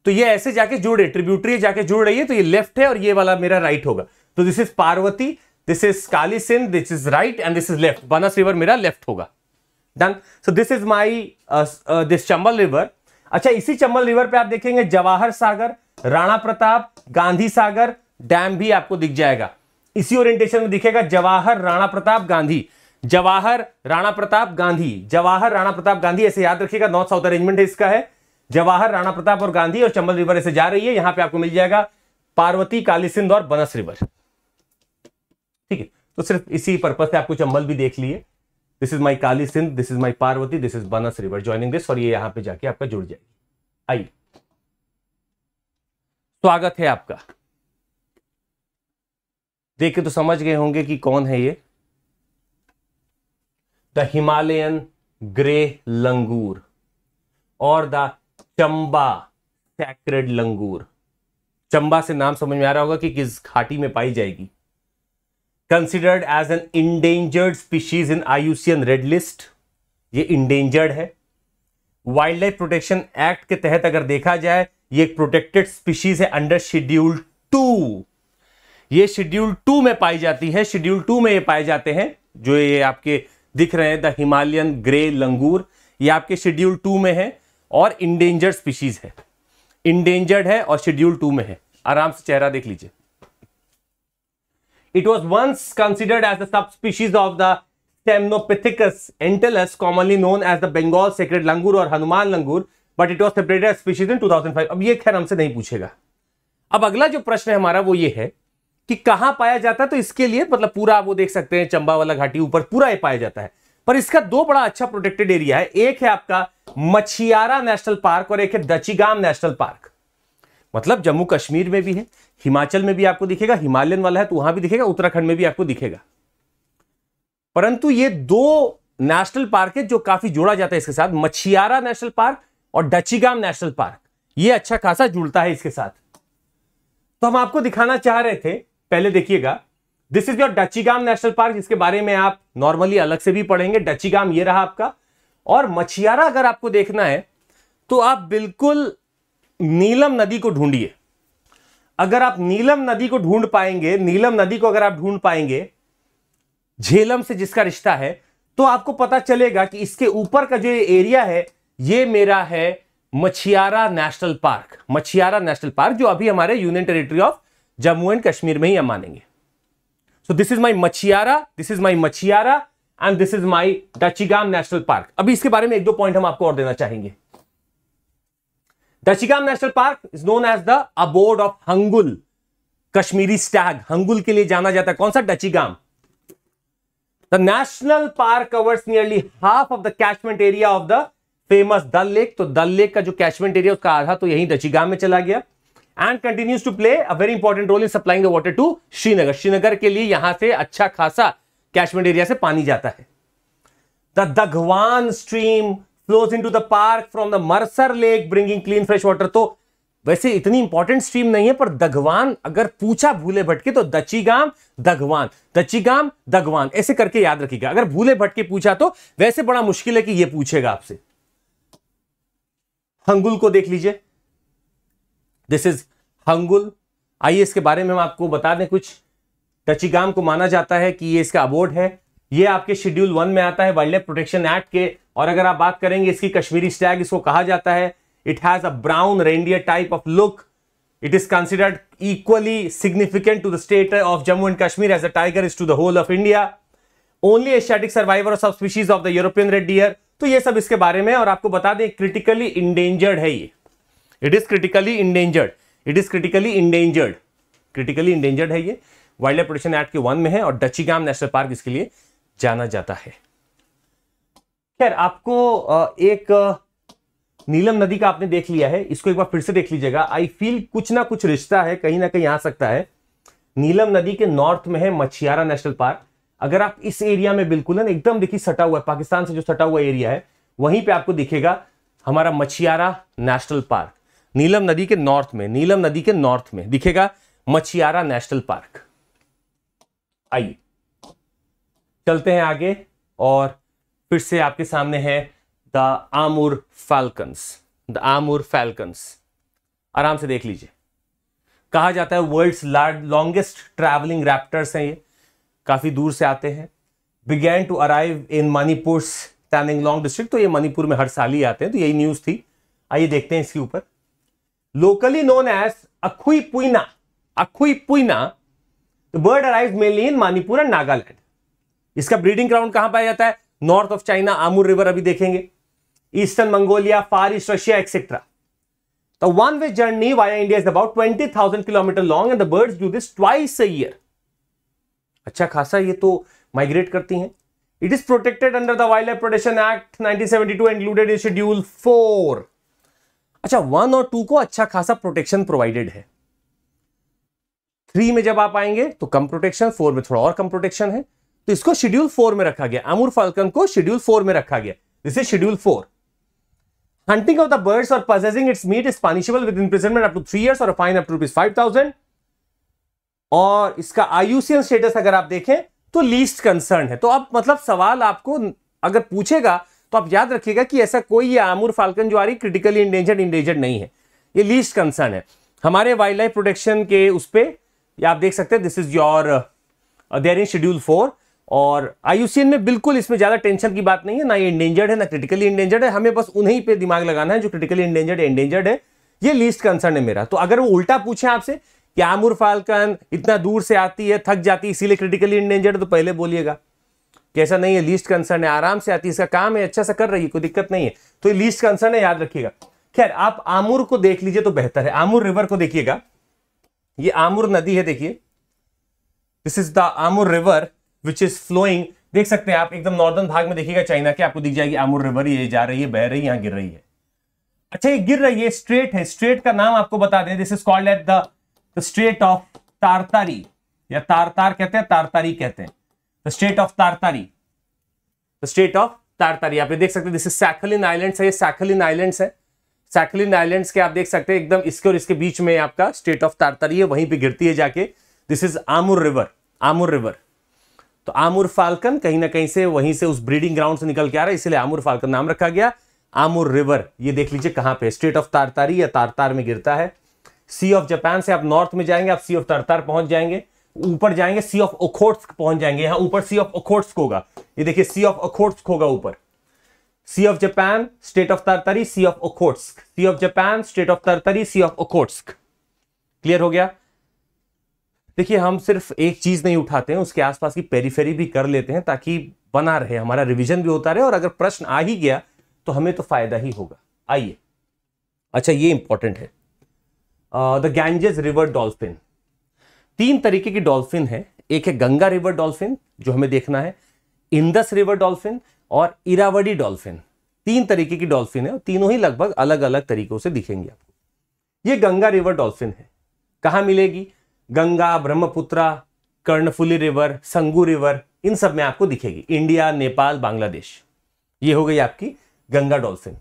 तो ये ऐसे जाके जुड़े ट्रिब्यूटरी जाके जुड़ रही है तो ये लेफ्ट है और ये वाला मेरा राइट होगा तो this is Parvati this is Kali Sindh this is right and this is left Banas river मेरा लेफ्ट होगा. Done so this is my this Chambal river अच्छा इसी चंबल रिवर पे आप देखेंगे जवाहर सागर राणा प्रताप गांधी सागर डैम भी आपको दिख जाएगा इसी ओरिएंटेशन में दिखेगा जवाहर राणा प्रताप गांधी जवाहर राणा प्रताप गांधी जवाहर राणा प्रताप गांधी ऐसे याद रखिएगा नॉर्थ साउथ अरेंजमेंट है इसका है जवाहर राणा प्रताप और गांधी और चंबल रिवर ऐसे जा रही है यहां पे आपको मिल जाएगा पार्वती काली सिंध और बनस रिवर तो सिर्फ इसी पर्पज से आप कुछ अम्बल भी देख लिए this is my Kali Sindh this is my Parvati this is Banas river joining this और ये यहां पे जाके आपका जुड़ जाएगी आइए स्वागत है आपका देख के तो समझ गए होंगे कि कौन है ये द हिमालयन ग्रे लंगूर और द चंबा सैक्रेड लंगूर चंबा से नाम समझ में आ रहा होगा कि किस घाटी में पाई जाएगी considered as an endangered species in IUCN red list ये इंडेंजर्ड है वाइल्ड लाइफ प्रोटेक्शन एक्ट के तहत अगर देखा जाए ये एक प्रोटेक्टेड स्पीशीज है अंडर शेड्यूल टू ये शेड्यूल टू में पाई जाती है शेड्यूल टू में ये पाए जाते हैं जो ये आपके दिख रहे हैं द हिमालयन ग्रे लंगूर ये आपके शेड्यूल टू में है और इंडेंजर्ड स्पीशीज है इंडेंजर्ड है और शेड्यूल टू में है आराम से चेहरा देख लीजिए It was once considered as a subspecies of the Semnopithecus entellus, commonly known as the Bengal sacred langur or Hanuman langur, but it was separated as species in 2005. अब ये खैर हमसे नहीं पूछेगा अब अगला जो प्रश्न है हमारा वो ये है कि कहां पाया जाता है तो इसके लिए मतलब पूरा आप वो देख सकते हैं चंबा वाला घाटी ऊपर पूरा ये पाया जाता है पर इसका दो बड़ा अच्छा प्रोटेक्टेड एरिया है एक है आपका मछियारा नेशनल पार्क और एक है दचीगाम नेशनल पार्क मतलब जम्मू कश्मीर में भी है हिमाचल में भी आपको दिखेगा हिमालयन वाला है तो वहां भी दिखेगा उत्तराखंड में भी आपको दिखेगा परंतु ये दो नेशनल पार्क है जो काफी जोड़ा जाता है इसके साथ मछियारा नेशनल पार्क और डचीगाम नेशनल पार्क ये अच्छा खासा जुड़ता है इसके साथ तो हम आपको दिखाना चाह रहे थे पहले देखिएगा this is your Dachigam National Park जिसके बारे में आप नॉर्मली अलग से भी पढ़ेंगे डचीगाम ये रहा आपका और मछियारा अगर आपको देखना है तो आप बिल्कुल नीलम नदी को ढूंढिए अगर आप नीलम नदी को ढूंढ पाएंगे नीलम नदी को अगर आप ढूंढ पाएंगे झेलम से जिसका रिश्ता है तो आपको पता चलेगा कि इसके ऊपर का जो ये एरिया है ये मेरा है Machiyara National Park Machiyara National Park जो अभी हमारे union territory of Jammu and Kashmir में ही हम मानेंगे so this is my Machiyara this is my Machiyara and this is my Dachigam National Park अभी इसके बारे में एक दो पॉइंट हम आपको और देना चाहेंगे Dachigam National Park is known as the abode of hangul Kashmiri stag hangul के लिए जाना जाता है कौन सा Dachigam the national park covers nearly half of the catchment area of the famous Dal lake तो दल लेक का जो कैचमेंट एरिया उसका आधा तो यही डचिगाम में चला गया and continues to play a very important role in supplying the water to Srinagar Srinagar के लिए यहां से अच्छा खासा कैचमेंट एरिया से पानी जाता है the Dagwan stream flows into the park from the Marsar lake bringing clean fresh water तो वैसे इतनी इंपॉर्टेंट स्ट्रीम नहीं है पर दगवान अगर पूछा भूले भटके तो दचीगाम दगवान दचीगाम दगवान ऐसे करके याद रखिएगा अगर भूले भटके पूछा तो वैसे बड़ा मुश्किल है कि ये पूछेगा आपसे हंगुल को देख लीजिए दिस इज हंगुल आइए इसके बारे में हम आपको बता दें कुछ दचीगाम को माना जाता है कि ये इसका अबोर्ड है ये आपके शेड्यूल वन में आता है वाइल्ड लाइफ प्रोटेक्शन एक्ट के और अगर आप बात करेंगे इसकी कश्मीरी स्टैग इसको कहा जाता है it has a brown reindeer type of look it is considered equally significant to the state of Jammu and Kashmir as a tiger is to the whole of India only Asiatic survivor of species of the European red deer तो ये सब इसके बारे में और आपको बता दें क्रिटिकली इंडेंजर्ड है ये it is critically endangered it is critically endangered critically endangered है ये वाइल्ड लाइफ प्रोटेक्शन एक्ट के वन में है और डचीगाम नेशनल पार्क इसके लिए जाना जाता है खैर आपको एक नीलम नदी का आपने देख लिया है इसको एक बार फिर से देख लीजिएगा आई फील कुछ ना कुछ रिश्ता है कहीं ना कहीं आ सकता है नीलम नदी के नॉर्थ में है मछियारा नेशनल पार्क अगर आप इस एरिया में बिल्कुल ना एकदम देखिए सटा हुआ है पाकिस्तान से जो सटा हुआ एरिया है वहीं पे आपको दिखेगा हमारा मछियारा नेशनल पार्क नीलम नदी के नॉर्थ में नीलम नदी के नॉर्थ में दिखेगा मछियारा नेशनल पार्क आइए चलते हैं आगे और फिर से आपके सामने है the Amur falcons the Amur falcons आराम से देख लीजिए कहा जाता है world's large longest travelling raptors हैं ये काफ़ी दूर से आते हैं began to arrive in Manipur long district तो ये मणिपुर में हर साल ही आते हैं तो यही न्यूज़ थी आइए देखते हैं इसके ऊपर locally known as Akhuai Puina Akhuai Puina bird arrive mainly in Manipur and Nagaland इसका ब्रीडिंग ग्राउंड कहां पाया जाता है north of China Amur river अभी देखेंगे eastern Mongolia far east Russia etcetera one way journey via India is about twenty thousand kilometre long and the birds do this twice a year अच्छा खासा ये तो माइग्रेट करती हैं it is protected under the wild life protection act 1972 included in schedule four अच्छा वन और टू को अच्छा खासा प्रोटेक्शन प्रोवाइडेड है थ्री में जब आप आएंगे तो कम प्रोटेक्शन फोर में थोड़ा और कम प्रोटेक्शन है तो इसको शेड्यूल फोर में रखा गया अमूर फाल्कन को शेड्यूल फोर में रखा गया this is schedule four hunting of the birds और possessing its meat is punishable with imprisonment up to three three और fine up to rupees five thousand और इसका आयुसियन स्टेटस अगर आप देखें तो लीस्ट कंसर्न है तो अब मतलब सवाल आपको अगर पूछेगा तो आप याद रखिएगा कि ऐसा कोई ये आमूर फाल्कन जो आ रही क्रिटिकली इंडेंजर्ड इंडेंजर्ड नहीं है ये लीस्ट कंसर्न है हमारे वाइल्ड लाइफ प्रोटेक्शन के उस पर आप देख सकते हैं this is your there in schedule four और आयुषीएन में बिल्कुल इसमें ज़्यादा टेंशन की बात नहीं है ना ये इंडेंजर्ड है ना क्रिटिकली इंडेंजर्ड है हमें बस उन्हीं पे दिमाग लगाना है जो क्रिटिकली इंडेंजर्ड इंडेंजर्ड है ये लीस्ट कंसर्न है मेरा तो अगर वो उल्टा पूछे आपसे कि आमूर फाल्कन इतना दूर से आती है थक जाती है इसीलिए क्रिटिकली इंडेंजर्ड तो पहले बोलिएगा कैसा नहीं है लीस्ट कंसर्न है आराम से आती है इसका काम है अच्छा सा कर रही है कोई दिक्कत नहीं है तो ये लीस्ट कंसर्न है याद रखिएगा खैर आप आमूर को देख लीजिए तो बेहतर है आमूर रिवर को देखिएगा ये आमूर नदी है देखिए this is the Amur river which is flowing देख सकते हैं आप एकदम नॉर्दर्न भाग में देखिएगा चाइना के आपको दिख जाएगी आमूर रिवर ये जा रही है बह रही है यहां गिर रही है अच्छा ये गिर रही है स्ट्रेट है स्ट्रेट का नाम आपको बता दें this is called at the strait of Tartary या तारतार कहते हैं तारतारी कहते हैं the state of Tartary the state of Tartary आप ये देख सकते हैं दिस इज सैखलिन आइलैंड है ये सैखलिन आइलैंड है सैखलिन आइलैंड के आप देख सकते हैं एकदम इसके और इसके बीच में आपका स्टेट ऑफ तारतारी है वहीं पर गिरती है जाके this is Amur river Amur river तो आमुर फाल्कन कहीं ना कहीं से वहीं से उस ब्रीडिंग ग्राउंड से निकल के आ रहा है इसलिए आमुर फाल्कन नाम रखा गया आमूर रिवर ये देख लीजिए कहां पे स्टेट ऑफ तारतारी या तारतार में गिरता है सी ऑफ जापान से आप नॉर्थ में जाएंगे आप सी ऑफ तारतार पहुंच जाएंगे ऊपर जाएंगे सी ऑफ ओखोट्स पहुंच जाएंगे यहां ऊपर सी ऑफ ओखोट्स होगा ये देखिए सी ऑफ ओखोट्स होगा ऊपर Sea of Japan state of Tartary Sea of Okhotsk Sea of Japan state of Tartary Sea of Okhotsk clear हो गया देखिए हम सिर्फ एक चीज नहीं उठाते हैं उसके आसपास की पेरीफेरी भी कर लेते हैं ताकि बना रहे हमारा रिविजन भी होता रहे और अगर प्रश्न आ ही गया तो हमें तो फायदा ही होगा आइए अच्छा ये इंपॉर्टेंट है द गैंजेस रिवर डॉल्फिन तीन तरीके की डॉल्फिन है एक है गंगा रिवर डॉल्फिन जो हमें देखना है इंदस रिवर डॉल्फिन और इरावडी डॉल्फिन तीन तरीके की डॉल्फिन है और तीनों ही लगभग अलग अलग तरीकों से दिखेंगे आपको ये गंगा रिवर डॉल्फिन है कहां मिलेगी गंगा ब्रह्मपुत्रा कर्णफुली रिवर संगू रिवर इन सब में आपको दिखेगी इंडिया नेपाल बांग्लादेश ये हो गई आपकी गंगा डॉल्फिन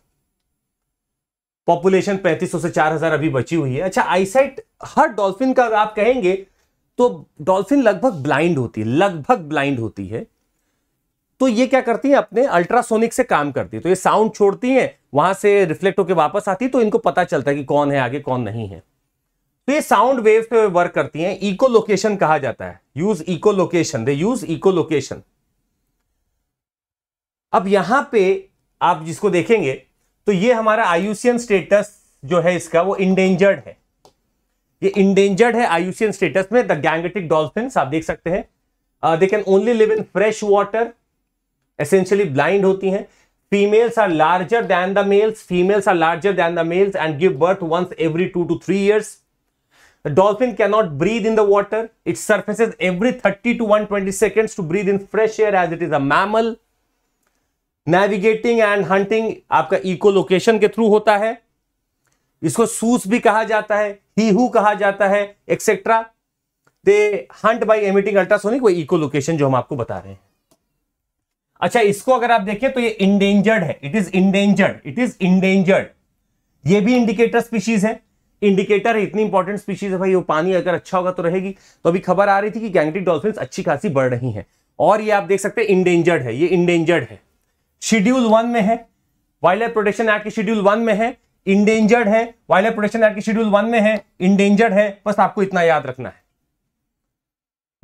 पॉपुलेशन 3500 से 4000 अभी बची हुई है अच्छा आईसाइट हर डॉल्फिन का अगर आप कहेंगे तो डॉल्फिन लगभग ब्लाइंड होती है लगभग ब्लाइंड होती है तो ये क्या करती है अपने अल्ट्रासोनिक से काम करती है तो ये साउंड छोड़ती है वहां से रिफ्लेक्ट होकर वापस आती है तो इनको पता चलता है कि कौन है आगे कौन नहीं है तो ये साउंड वेव पे वर्क करती हैं इको लोकेशन कहा जाता है use echolocation they use echolocation अब यहां पे आप जिसको देखेंगे तो ये हमारा आयुषियन स्टेटस जो है इसका वो इंडेंजर्ड है ये इंडेंजर्ड है आयुषियन स्टेटस में द गैंगेटिक डॉल्फिन आप देख सकते हैं they can only live in fresh water essentially blind होती हैं females are larger than the males females are larger than the males and give birth once every two two three years The dolphin cannot breathe in the water. It surfaces every 30 to 120 seconds to breathe in fresh air as it is a mammal. Navigating and hunting आपका इको लोकेशन के थ्रू होता है इसको सूस भी कहा जाता है हीहू कहा जाता है etcetera they hunt by emitting ultrasonic वो इको लोकेशन जो हम आपको बता रहे हैं अच्छा इसको अगर आप देखें तो ये इंडेंजर्ड है it is endangered it is endangered ये भी इंडिकेटर स्पीशीज है इंडिकेटर है इतनी इंपॉर्टेंट स्पीशीज है भाई वो पानी अगर अच्छा होगा तो रहेगी तो अभी खबर आ रही थी कि गैंगटिक डॉल्फिन अच्छी खासी बढ़ रही हैं और ये आप देख सकते हैं इंडेंजर्ड है ये इंडेंजर्ड है शेड्यूल वन में है वाइल्ड लाइफ प्रोटेक्शन एक्ट के शेड्यूल वन में है इंडेंजर्ड है वाइल्ड लाइफ प्रोटेक्शन एक्ट के शेड्यूल वन में है इंडेंजर्ड है बस आपको इतना याद रखना है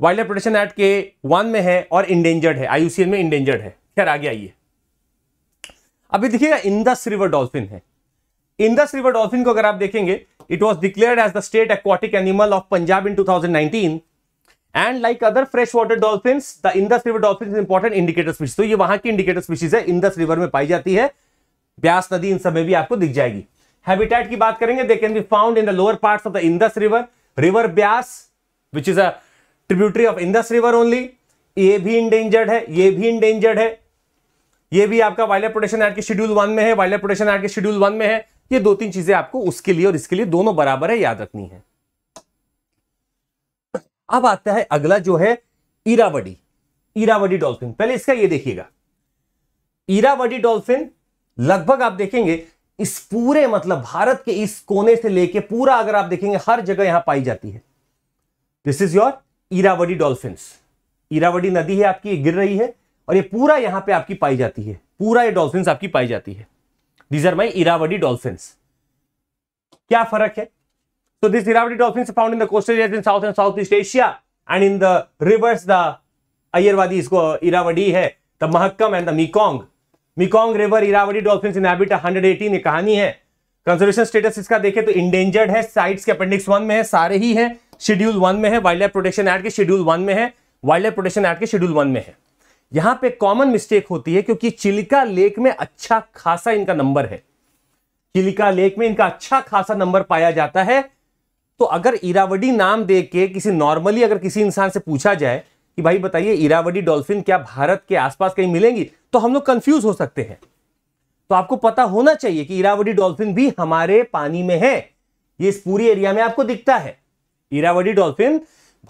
वाइल्ड लाइफ प्रोटेक्शन एक्ट के वन में है और इंडेंजर्ड है आईयूसीएन में इंडेंजर्ड है खैर आगे आइए अभी देखिएगा इंदस रिवर डॉल्फिन है इंदस रिवर डॉल्फिन को अगर आप देखेंगे it was declared as the state aquatic animal of Punjab in 2019 and like other fresh water dolphin the Indus river dolphin important indicator species तो ये वहां की इंडिकेटर स्पीशीज है इंदस रिवर में पाई जाती है ब्यास नदी इन सब में भी आपको दिख जाएगी हैबिटेट की बात करेंगे they can be found in the lower part of the Indus river river Beas which is a tributary of Indus river only ये भी इंडेंजर्ड है ये भी इंडेंजर्ड है ये भी आपका वाइल्ड प्रोटेक्शन एक्ट के शेड्यूल वन में है वाइल्ड प्रोटेक्शन एक्ट के शेड्यूल वन में है ये दो तीन चीजें आपको उसके लिए और इसके लिए दोनों बराबर है याद रखनी है अब आता है अगला जो है इरावडी इरावडी डॉल्फिन पहले इसका ये देखिएगा इरावडी डॉल्फिन लगभग आप देखेंगे इस पूरे मतलब भारत के इस कोने से लेके पूरा अगर आप देखेंगे हर जगह यहां पाई जाती है this is your Irrawaddy dolphin Irrawaddy नदी है आपकी गिर रही है और ये पूरा यहां पे आपकी पाई जाती है पूरा ये डॉल्फिन आपकी पाई जाती है these are my Irrawaddy dolphins क्या फर्क है so this Irrawaddy dolphin found in the coastal in south and south east Asia and in the rivers the Ayeyarwady इसको इरावडी है the Mahakam and the Mekong Mekong river Irrawaddy dolphin inhabit hundred eighteen ये कहानी है कंजर्वेशन स्टेटस इसका देखें तो इंडेंजर्ड है साइट्स के अपेंडिक्स वन में है सारे ही है शेड्यूल वन में है वाइल्ड लाइफ प्रोटेक्शन एक्ट के शेड्यूल वन में है वाइल्ड लाइफ प्रोटेक्शन एक्ट के शेड्यूल वन में है यहां पे कॉमन मिस्टेक होती है क्योंकि चिलिका लेक में अच्छा खासा इनका नंबर है चिलिका लेक में इनका अच्छा खासा नंबर पाया जाता है तो अगर इरावडी नाम दे के किसी नॉर्मली अगर किसी इंसान से पूछा जाए कि भाई बताइए इरावडी डॉल्फिन क्या भारत के आसपास कहीं मिलेंगी तो हम लोग कंफ्यूज हो सकते हैं तो आपको पता होना चाहिए कि इरावडी डॉल्फिन भी हमारे पानी में है ये इस पूरी एरिया में आपको दिखता है इरावडी डॉल्फिन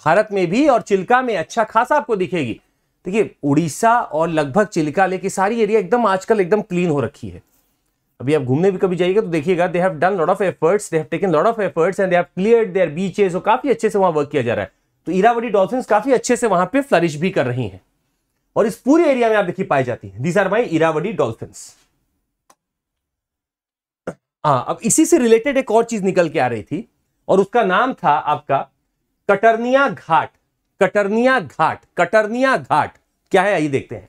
भारत में भी और चिल्का में अच्छा खासा आपको दिखेगी देखिए उड़ीसा और लगभग चिल्का लेके सारी एरिया एकदम आजकल एकदम क्लीन हो रखी है अभी आप घूमने भी कभी जाइएगा तो देखिएगा they have done lot of efforts they have taken lot of efforts and they have clear their beaches और काफी अच्छे से वहां वर्क किया जा रहा है तो इरावती डॉल्फिन काफी अच्छे से वहां पे फ्लरिश भी कर रही हैं और इस पूरे एरिया में आप देखिए पाई जाती है these are my Irrawaddy dolphin हाँ अब इसी से रिलेटेड एक और चीज निकल के आ रही थी और उसका नाम था आपका कटरनिया घाट कटरनिया घाट कटरनिया घाट क्या है आइए देखते हैं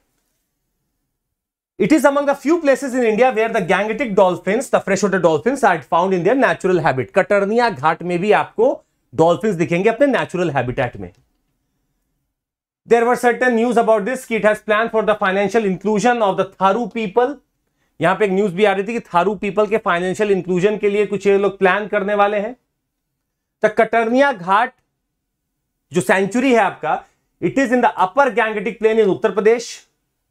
It is among few places in India where the Gangetic dolphin the fresh water dolphin are found in their natural habit Katarnia Ghat में भी आपको डॉल्फिन दिखेंगे अपने नेचुरल हैबिटेट में there were certain news about this कि it has plan for the financial inclusion of the Tharu people यहां पे एक न्यूज भी आ रही थी कि थारू पीपल के फाइनेंशियल इंक्लूजन के लिए कुछ ये लोग प्लान करने वाले हैं द कटरनिया घाट जो सेंचुरी है आपका it is in the upper Gangetic plain in Uttar Pradesh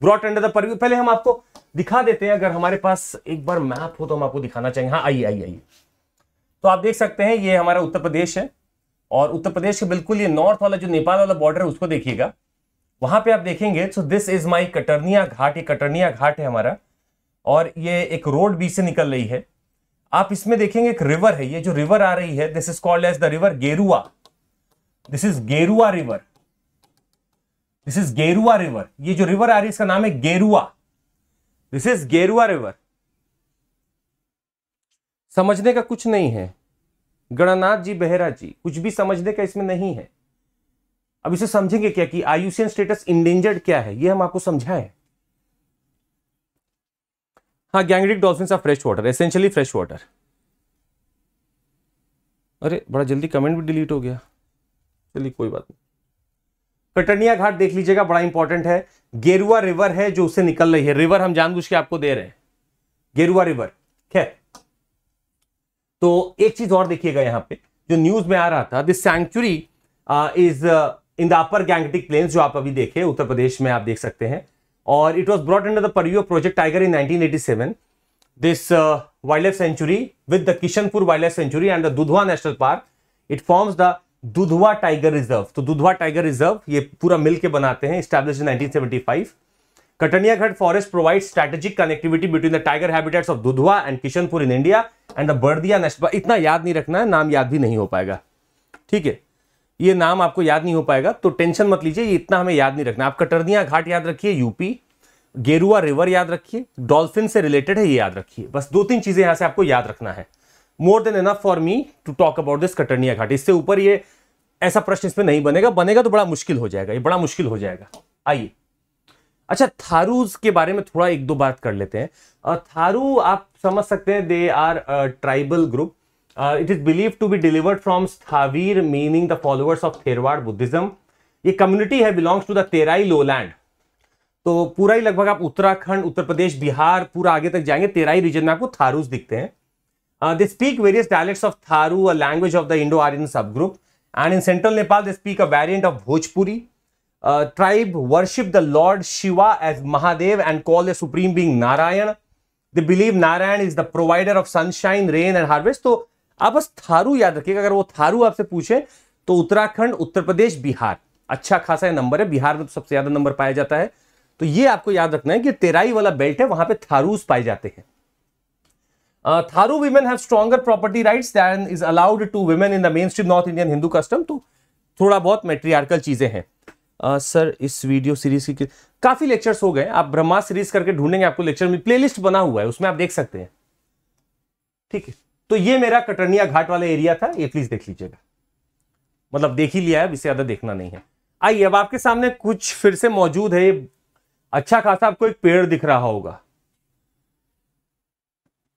brought under the पहले हम आपको दिखा देते हैं अगर हमारे पास एक बार मैप हो तो हम आपको दिखाना चाहेंगे हाँ आइए आइए आइए तो आप देख सकते हैं ये हमारा उत्तर प्रदेश है और उत्तर प्रदेश के बिल्कुल ये नॉर्थ वाला जो नेपाल वाला बॉर्डर है उसको देखिएगा वहां पे आप देखेंगे सो दिस इज माई कटरनिया घाट ये कटरनिया घाट है हमारा और ये एक रोड बीच से निकल रही है आप इसमें देखेंगे एक रिवर है ये जो रिवर आ रही है this is called as the river Gerua this is Gerua river this is Gerua river ये जो रिवर आ रही है इसका नाम है गेरुआ दिस इज गेरुआ रिवर समझने का कुछ नहीं है गणनाथ जी बेहरा जी कुछ भी समझने का इसमें नहीं है अब इसे समझेंगे क्या कि आयुषियन स्टेटस इंडेंजर्ड क्या है ये हम आपको समझाएं हाँ Gangetic dolphin of fresh water essentially fresh water अरे बड़ा जल्दी कमेंट भी डिलीट हो गया चलिए कोई बात नहीं कटनिया घाट देख लीजिएगा बड़ा इंपॉर्टेंट है गेरुआ रिवर है जो उससे निकल रही है रिवर हम जानबूझ के आपको दे रहे हैं गेरुआ रिवर खैर तो एक चीज और देखिएगा यहां पे जो न्यूज में आ रहा था this sanctuary is in the upper Gangetic plains जो आप अभी देखे उत्तर प्रदेश में आप देख सकते हैं और it was brought under the purview project tiger in 1987 this wildlife sanctuary with the Kishanpur wildlife sanctuary and the Dudhwa national park it forms the Dudhwa tiger reserve तो दुधवा टाइगर रिजर्व ये पूरा मिलके बनाते हैं establish in 1975 Katarnia forest provide strategic connectivity between the tiger habitats of Dudhwa and Kishanpur in India and the Bardia national इतना याद नहीं रखना है नाम याद भी नहीं हो पाएगा ठीक है ये नाम आपको याद नहीं हो पाएगा तो टेंशन मत लीजिए इतना हमें याद नहीं रखना आप कटरनिया घाट याद रखिए यूपी गेरुआ रिवर याद रखिए डॉल्फिन से रिलेटेड है ये याद रखिए बस दो तीन चीज़ें यहां से आपको याद रखना है more than enough for me to talk about this Katarnia Ghat इससे ऊपर ये ऐसा प्रश्न इसमें नहीं बनेगा बनेगा तो बड़ा मुश्किल हो जाएगा ये बड़ा मुश्किल हो जाएगा आइए अच्छा थारूज के बारे में थोड़ा एक दो बात कर लेते हैं थारू आप समझ सकते हैं they are tribal group it is believe to be delivered from Thavir meaning the followers of Theravada Buddhism ये कम्युनिटी है belongs to the Terai lowland तो पूरा ही लगभग आप उत्तराखंड उत्तर प्रदेश बिहार पूरा आगे तक जाएंगे तेराई रीजन में आपको थारूज दिखते हैं they speak various dialects of Tharu a language of the Indo Aryan sub group and in central Nepal they speak a variant of Bhojpuri tribe worship the lord Shiva as Mahadev and call the supreme being Narayan they believe Narayan is the provider of sunshine rain and harvest तो आप बस थारू याद रखिएगा अगर वो थारू आपसे पूछे तो उत्तराखंड उत्तर प्रदेश बिहार अच्छा खासा नंबर है बिहार में तो सबसे ज्यादा नंबर पाया जाता है तो ये आपको याद रखना है कि तेराई वाला बेल्ट है वहां पे थारूस पाए जाते हैं Tharu women have stronger property property than is allowed to women in the mainstream north Indian Hindu custom तो थोड़ा बहुत मेट्रियार्कल चीज़ें हैं सर uh, इस वीडियो सीरीज की काफ़ी लेक्चर्स हो गए आप ब्रह्मा सीरीज करके ढूंढेंगे आपको लेक्चर में प्लेलिस्ट बना हुआ है उसमें आप देख सकते हैं ठीक है तो ये मेरा कटरनिया घाट वाला एरिया था ये प्लीज़ देख लीजिएगा मतलब देख ही लिया है इससे ज़्यादा देखना नहीं है आइए अब आपके सामने कुछ फिर से मौजूद है अच्छा खासा आपको एक पेड़ दिख रहा होगा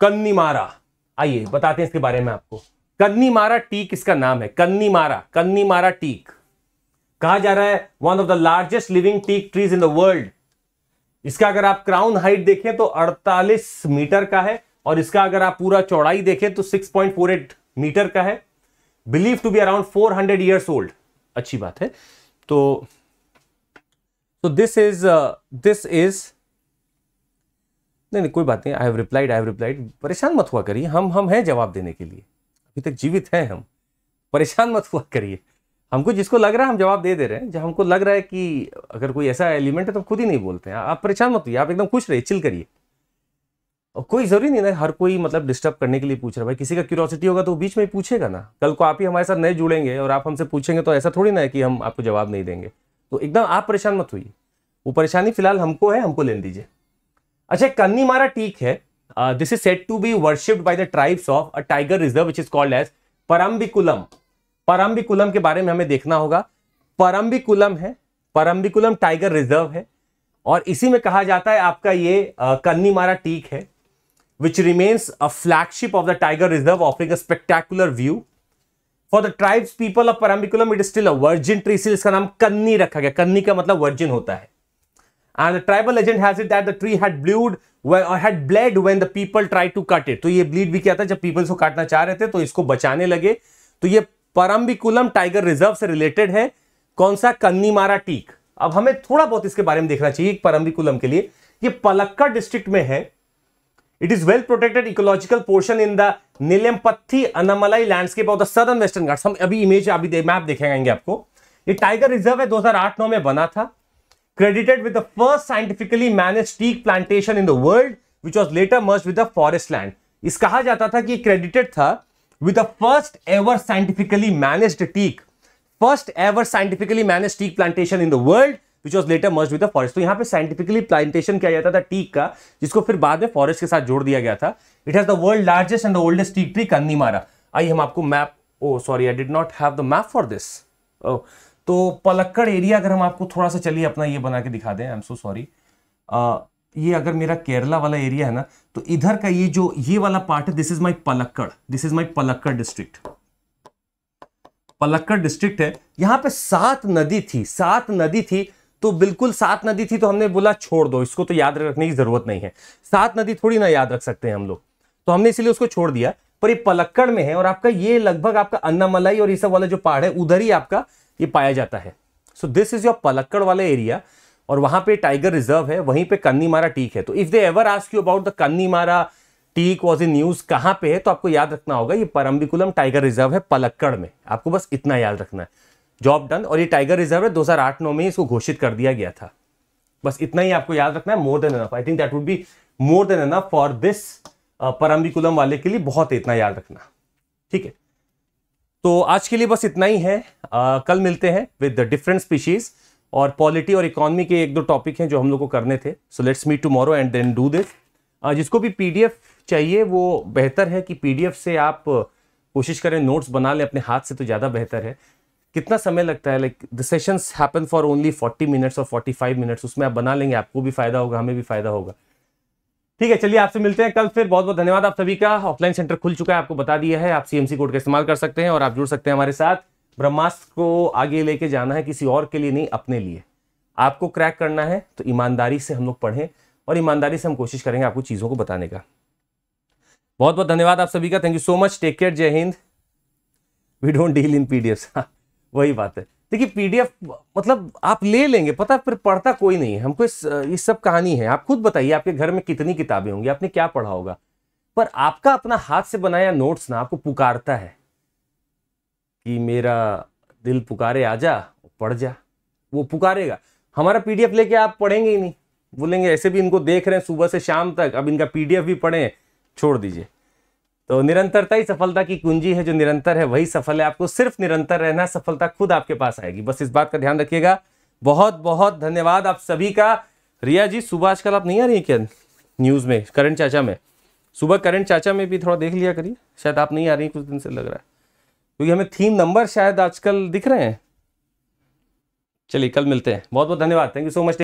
कन्नीमारा आइए बताते हैं इसके बारे में आपको कन्नीमारा टीक इसका नाम है कन्नीमारा कन्नीमारा टीक कहा जा रहा है one of the largest living teak trees in the world इसका अगर आप क्राउन हाइट देखें तो 48 मीटर का है और इसका अगर आप पूरा चौड़ाई देखें तो 6.48 मीटर का है believe to be around 400 hundred years old अच्छी बात है तो तो दिस इज दिस इज नहीं नहीं कोई बात नहीं I have replied I have replied परेशान मत हुआ करिए हम हम हैं जवाब देने के लिए अभी तक जीवित हैं हम परेशान मत हुआ करिए हमको जिसको लग रहा है हम जवाब दे दे रहे हैं जब हमको लग रहा है कि अगर कोई ऐसा एलिमेंट है तो हम खुद ही नहीं बोलते हैं आप परेशान मत हुई आप एकदम खुश रहिए चिल करिए और कोई ज़रूरी नहीं ना हर कोई मतलब डिस्टर्ब करने के लिए पूछ रहा है भाई किसी का क्यूरोसिटी होगा तो बीच में पूछेगा ना कल को आप ही हमारे साथ नए जुड़ेंगे और आप हमसे पूछेंगे तो ऐसा थोड़ी ना है कि हम आपको जवाब नहीं देंगे तो एकदम आप परेशान मत हुई वो परेशानी फिलहाल हमको है हमको लेने दीजिए अच्छा कन्नी मारा टीक है this is set to be worshipped by the tribes of a tiger reserve which is called as Parambikulam Parambikulam के बारे में हमें देखना होगा परम्बिकुलम है परम्बिकुलम टाइगर रिजर्व है और इसी में कहा जाता है आपका ये uh, कन्नी मारा टीक है which remains a flagship of the tiger reserve offering a spectacular view for the tribes people of Parambikulam it is still a virgin tree इसका नाम कन्नी रखा गया कन्नी का मतलब वर्जिन होता है and tribal legend has it that the tree had blood had bled when the people try to cut it तो ये ब्लीड भी क्या था जब पीपल्स को काटना चाह रहे थे तो इसको बचाने लगे तो ये परम्बिकुलम टाइगर रिजर्व से रिलेटेड है कौन सा कन्नीमारा टीक अब हमें थोड़ा बहुत इसके बारे में देखना चाहिए परम्बिकुलम के लिए ये पलक्का डिस्ट्रिक्ट में है it is well protected ecological portion in the Nelliampathy Anamalai landscape of the southern western Ghat हम अभी इमेज अभी दे, मैप देखेंगे आपको ये टाइगर रिजर्व है 2008-9 में बना था credited with the first scientifically managed teak plantation in the world, which was later merged with the forest land. इस कहा जाता था कि क्रेडिटेड था with the first ever scientifically managed teak first ever scientifically manage teak plantation in the world which was later merge with forest तो यहाँ पे साइंटिफिकली प्लांटेशन किया जाता था टीक का जिसको फिर बाद में फॉरेस्ट के साथ जोड़ दिया गया था it has the world largest and oldest teak tree Kannimara आइए हम आपको map oh sorry I did not have the map for this तो पलक्कड़ एरिया अगर हम आपको थोड़ा सा चलिए अपना ये बना के दिखा दें आई एम सो सॉरी ये अगर मेरा केरला वाला एरिया है ना तो इधर का ये जो ये वाला पार्ट है this is my Palakkad this is my Palakkad district Palakkad district है यहां पे सात नदी थी सात नदी थी तो बिल्कुल सात नदी थी तो हमने बोला छोड़ दो इसको तो याद रखने की जरूरत नहीं है सात नदी थोड़ी ना याद रख सकते हैं हम लोग तो हमने इसलिए उसको छोड़ दिया पर ये पलक्कड़ में है और आपका ये लगभग आपका अन्नामलाई और ये सब वाला जो पहाड़ है उधर ही आपका ये पाया जाता है so this is your Palakkad वाला एरिया और वहां पे टाइगर रिजर्व है वहीं पे कन्नीमारा टीक है तो if they ever ask you about the Kannimara teak was in news कहां पे है तो आपको याद रखना होगा ये परम्बिकुलम टाइगर रिजर्व है पलक्कड़ में आपको बस इतना याद रखना है जॉब डन और ये टाइगर रिजर्व है दो हज़ार आठ नौ में इसको घोषित कर दिया गया था बस इतना ही आपको याद रखना है more than enough I think that would be more than enough for this Parambikulam वाले के लिए बहुत इतना याद रखना ठीक है तो आज के लिए बस इतना ही है आ, कल मिलते हैं विद डिफरेंट स्पीशीज और पॉलिटी और इकोनॉमी के एक दो टॉपिक हैं जो हम लोग को करने थे so let's meet tomorrow and then do this जिसको भी पीडीएफ चाहिए वो बेहतर है कि पीडीएफ से आप कोशिश करें नोट्स बना लें अपने हाथ से तो ज़्यादा बेहतर है कितना समय लगता है like the sessions happen for only 40 minutes और 45 मिनट्स उसमें आप बना लेंगे आपको भी फ़ायदा होगा हमें भी फ़ायदा होगा ठीक है चलिए आपसे मिलते हैं कल फिर बहुत बहुत धन्यवाद आप सभी का ऑफलाइन सेंटर खुल चुका है आपको बता दिया है आप सीएमसी कोड का इस्तेमाल कर सकते हैं और आप जुड़ सकते हैं हमारे साथ ब्रह्मास्त्र को आगे लेके जाना है किसी और के लिए नहीं अपने लिए आपको क्रैक करना है तो ईमानदारी से हम लोग पढ़ें और ईमानदारी से हम कोशिश करेंगे आपको चीज़ों को बताने का बहुत बहुत धन्यवाद आप सभी का thank you so much take care जय हिंद we don't deal in P वही बात है देखिए पीडीएफ मतलब आप ले लेंगे पता फिर पढ़ता कोई नहीं है हमको इस ये सब कहानी है आप खुद बताइए आपके घर में कितनी किताबें होंगी आपने क्या पढ़ा होगा पर आपका अपना हाथ से बनाया नोट्स ना आपको पुकारता है कि मेरा दिल पुकारे आजा पढ़ जा वो पुकारेगा हमारा पीडीएफ लेके आप पढ़ेंगे ही नहीं बोलेंगे ऐसे भी इनको देख रहे हैं सुबह से शाम तक अब इनका पीडीएफ भी पढ़ें छोड़ दीजिए तो निरंतरता ही सफलता की कुंजी है जो निरंतर है वही सफल है आपको सिर्फ निरंतर रहना सफलता खुद आपके पास आएगी बस इस बात का ध्यान रखिएगा बहुत बहुत धन्यवाद आप सभी का रिया जी सुबह आजकल आप नहीं आ रही क्या न्यूज़ में करंट चाचा में सुबह करंट चाचा में भी थोड़ा देख लिया करिए शायद आप नहीं आ रही कुछ दिन से लग रहा है क्योंकि हमें थीम नंबर शायद आजकल दिख रहे हैं चलिए कल मिलते हैं बहुत बहुत धन्यवाद थैंक यू सो मच